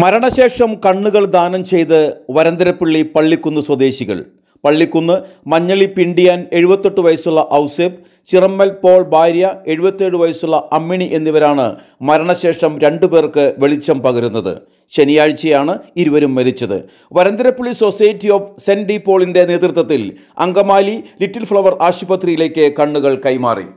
മരണശേഷം കണ്ണുകൾ ദാനം ചെയ്ത് വരന്തരപ്പള്ളി പള്ളിക്കുന്ന് സ്വദേശികൾ പള്ളിക്കുന്ന് മഞ്ഞളി പിണ്ടിയാൻ എഴുപത്തെട്ട് വയസ്സുള്ള ഔസേബ് ചിറമ്മൽ പോൾ ഭാര്യ എഴുപത്തേഴ് വയസ്സുള്ള അമ്മിണി എന്നിവരാണ് മരണശേഷം രണ്ടു പേർക്ക് വെളിച്ചം പകരുന്നത് ശനിയാഴ്ചയാണ് ഇരുവരും മരിച്ചത് Varantharappilly society of saint de പോളിൻ്റെ നേതൃത്വത്തിൽ അങ്കമാലി ലിറ്റിൽ ഫ്ലവർ ആശുപത്രിയിലേക്ക് കണ്ണുകൾ കൈമാറി